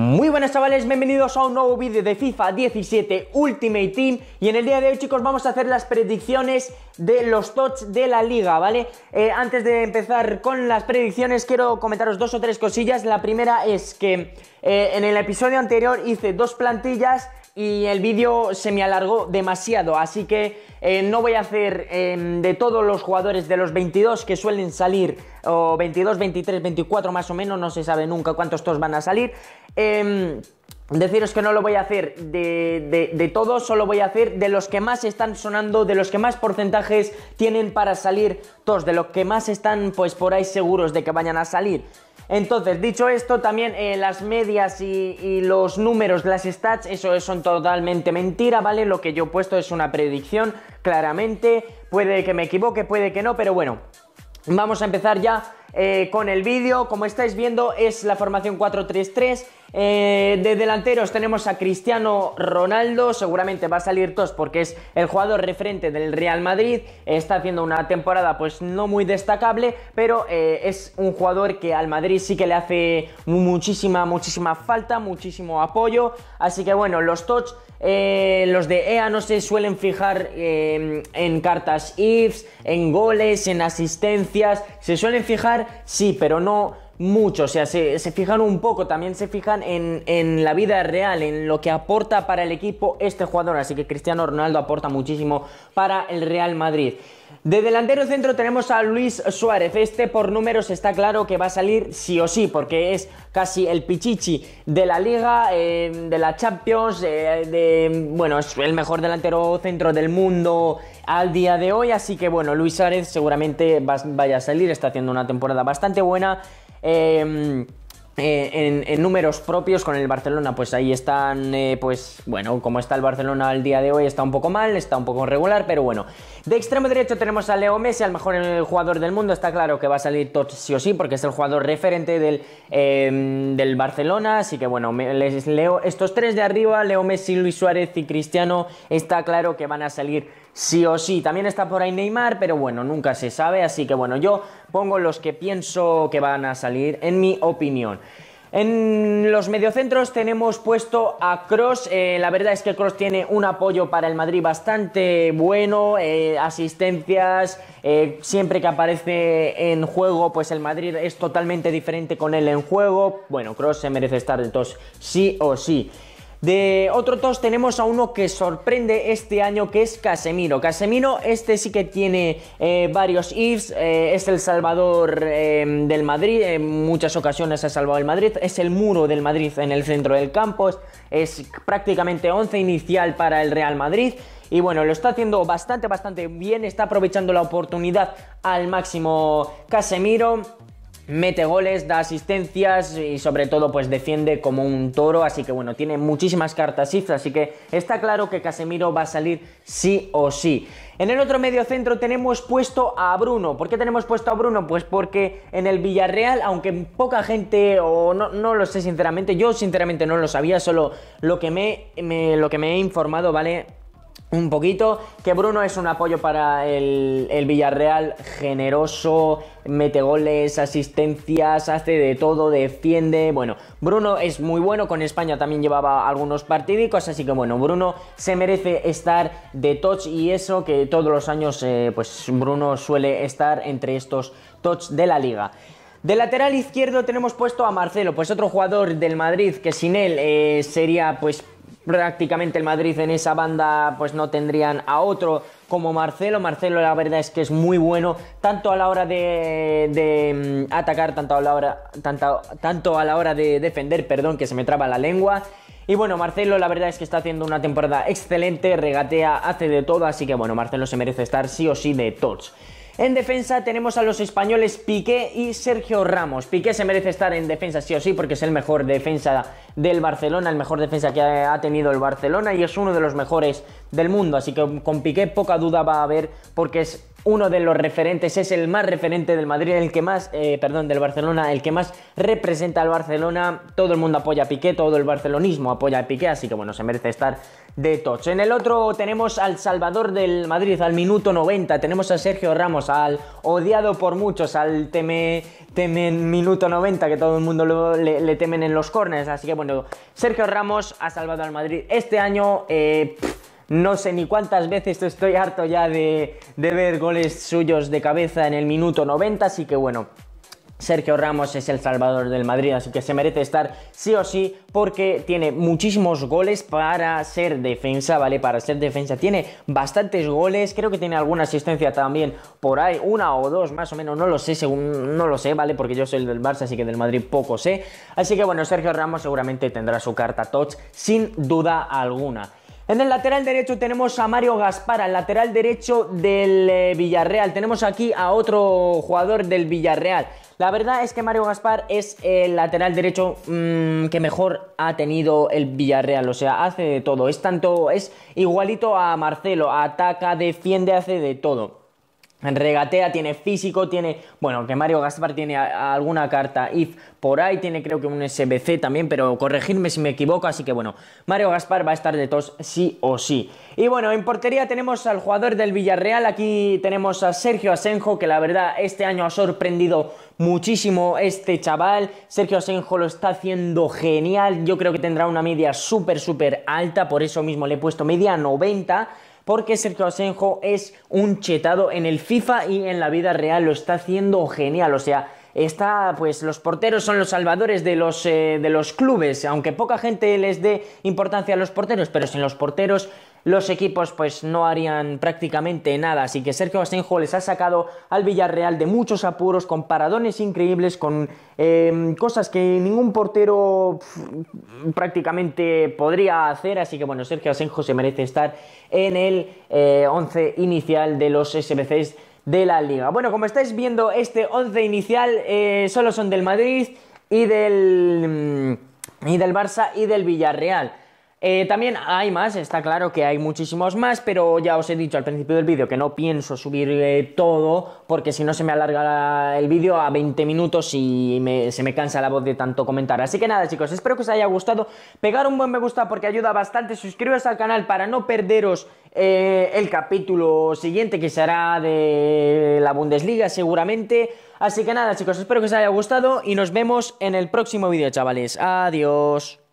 Muy buenas chavales, bienvenidos a un nuevo vídeo de FIFA 17 Ultimate Team y en el día de hoy chicos vamos a hacer las predicciones de los tots de la liga, ¿vale? Eh, antes de empezar con las predicciones quiero comentaros dos o tres cosillas, la primera es que eh, en el episodio anterior hice dos plantillas y el vídeo se me alargó demasiado, así que eh, no voy a hacer em, de todos los jugadores de los 22 que suelen salir, o 22, 23, 24 más o menos, no se sabe nunca cuántos todos van a salir. Eh, Deciros que no lo voy a hacer de, de, todos, solo voy a hacer de los que más están sonando, de los que más porcentajes tienen para salir todos, de los que más están pues por ahí seguros de que vayan a salir. Entonces, dicho esto, también eh, las medias y, y, los números, las stats, eso son totalmente mentira, ¿vale? Lo que yo he puesto es una predicción, claramente. Puede que me equivoque, puede que no, pero bueno, vamos a empezar ya eh, con el vídeo. Como estáis viendo, es la formación 4-3-3. Eh, de delanteros tenemos a Cristiano Ronaldo, seguramente va a salir tos porque es el jugador referente del Real Madrid, está haciendo una temporada pues no muy destacable, pero eh, es un jugador que al Madrid sí que le hace muchísima, muchísima falta, muchísimo apoyo, así que bueno, los touch, los de EA no se suelen fijar en cartas ifs, en goles, en asistencias, se suelen fijar sí, pero no, mucho, o sea, se, se, fijan un poco, también se fijan en, la vida real, en lo que aporta para el equipo este jugador, así que Cristiano Ronaldo aporta muchísimo para el Real Madrid. De delantero centro tenemos a Luis Suárez, este por números está claro que va a salir sí o sí, porque es casi el pichichi de la liga, eh, de la Champions, eh, de, bueno, es el mejor delantero centro del mundo al día de hoy, así que bueno, Luis Suárez seguramente vaya a salir, está haciendo una temporada bastante buena. Em, eh, en, números propios con el Barcelona, pues ahí están, eh, pues bueno, como está el Barcelona al día de hoy, está un poco mal, está un poco regular, pero bueno. De extremo derecho tenemos a Leo Messi, al mejor el jugador del mundo, está claro que va a salir todo sí o sí, porque es el jugador referente del, em, del Barcelona, así que bueno, leo estos tres de arriba, Leo Messi, Luis Suárez y Cristiano, está claro que van a salir sí o sí. También está por ahí Neymar, pero bueno, nunca se sabe, así que bueno, yo pongo los que pienso que van a salir, en mi opinión. En los mediocentros tenemos puesto a Cross. Eh, la verdad es que Cross tiene un apoyo para el Madrid bastante bueno, eh, asistencias. Eh, siempre que aparece en juego, pues el Madrid es totalmente diferente con él en juego. Bueno, Cross se merece estar de todos, sí o sí. De otro tos tenemos a uno que sorprende este año que es Casemiro. Casemiro este sí que tiene eh, varios ifs, eh, es el salvador em, del Madrid, en muchas ocasiones ha salvado el Madrid, es el muro del Madrid en el centro del campo, es, prácticamente 11 inicial para el Real Madrid. Y bueno, lo está haciendo bastante, bastante bien, está aprovechando la oportunidad al máximo Casemiro mete goles, da asistencias y sobre todo pues defiende como un toro, así que bueno, tiene muchísimas cartas cifras, así que está claro que Casemiro va a salir sí o sí. En el otro medio centro tenemos puesto a Bruno. ¿Por qué tenemos puesto a Bruno? Pues porque en el Villarreal, aunque poca gente, o no, no lo sé sinceramente, yo sinceramente no lo sabía, solo lo que lo que me he informado, ¿vale? un poquito, que Bruno es un apoyo para el, Villarreal, generoso, mete goles, asistencias, hace de todo, defiende, bueno, Bruno es muy bueno, con España también llevaba algunos partidicos, así que bueno, Bruno se merece estar de touch y eso que todos los años eh, pues Bruno suele estar entre estos touch de la liga. De lateral izquierdo tenemos puesto a Marcelo, pues otro jugador del Madrid que sin él eh, sería pues prácticamente el Madrid en esa banda pues no tendrían a otro como Marcelo. Marcelo la verdad es que es muy bueno, tanto a la hora de, mm, atacar, tanto a la hora, tanto, a la hora de defender, perdón, que se me traba la lengua. Y bueno, Marcelo la verdad es que está haciendo una temporada excelente, regatea, hace de todo, así que bueno, Marcelo se merece estar sí o sí de todos. En defensa tenemos a los españoles Piqué y Sergio Ramos. Piqué se merece estar en defensa sí o sí porque es el mejor defensa del Barcelona, el mejor defensa que ha tenido el Barcelona y es uno de los mejores del mundo. Así que con Piqué poca duda va a haber porque es uno de los referentes, es el más referente del Madrid, el que más, eh, perdón, del Barcelona, el que más representa al Barcelona. Todo el mundo apoya a Piqué, todo el barcelonismo apoya a Piqué, así que bueno, se merece estar de tocho. En el otro tenemos al Salvador del Madrid al minuto 90, tenemos a Sergio Ramos, al odiado por muchos, al teme, temen minuto 90, que todo el mundo le, temen en los corners, así que bueno, Sergio Ramos ha salvado al Madrid este año. Eh, no sé ni cuántas veces estoy harto ya de, ver goles suyos de cabeza en el minuto 90, así que bueno, Sergio Ramos es el salvador del Madrid, así que se merece estar sí o sí porque tiene muchísimos goles para ser defensa, ¿vale? Para ser defensa tiene bastantes goles, creo que tiene alguna asistencia también por ahí, una o dos más o menos, no lo sé, según no lo sé, ¿vale? Porque yo soy del Barça, así que del Madrid poco sé. Así que bueno, Sergio Ramos seguramente tendrá su carta touch sin duda alguna. En el lateral derecho tenemos a Mario Gaspar, al lateral derecho del eh, Villarreal. Tenemos aquí a otro jugador del Villarreal. La verdad es que Mario Gaspar es el lateral derecho mm, que mejor ha tenido el Villarreal. O sea, hace de todo. Es tanto, es igualito a Marcelo. Ataca, defiende, hace de todo. Regatea, tiene físico, tiene. Bueno, que Mario Gaspar tiene alguna carta if por ahí, tiene creo que un SBC también, pero corregirme si me equivoco, así que bueno, Mario Gaspar va a estar de tos sí o sí. Y bueno, en portería tenemos al jugador del Villarreal, aquí tenemos a Sergio Asenjo, que la verdad este año ha sorprendido muchísimo este chaval. Sergio Asenjo lo está haciendo genial, yo creo que tendrá una media súper, súper alta, por eso mismo le he puesto media 90 porque Sergio Asenjo es un chetado en el FIFA y en la vida real, lo está haciendo genial, o sea, está, pues los porteros son los salvadores de los, eh, de los clubes, aunque poca gente les dé importancia a los porteros, pero sin los porteros los equipos pues no harían prácticamente nada, así que Sergio Asenjo les ha sacado al Villarreal de muchos apuros, con paradones increíbles, con em, cosas que ningún portero prácticamente podría hacer, así que bueno, Sergio Asenjo se merece estar en el 11 eh, inicial de los SBCs de la liga. Bueno, como estáis viendo, este 11 inicial eh, solo son del Madrid y del, mm, y del Barça y del Villarreal. Eh, también hay más, está claro que hay muchísimos más, pero ya os he dicho al principio del vídeo que no pienso subir eh, todo, porque si no se me alarga el vídeo a 20 minutos y se me cansa la voz de tanto comentar. Así que nada chicos, espero que os haya gustado, pegar un buen me gusta porque ayuda bastante, suscribiros al canal para no perderos eh, el capítulo siguiente que será de la Bundesliga seguramente. Así que nada chicos, espero que os haya gustado y nos vemos en el próximo vídeo chavales. Adiós.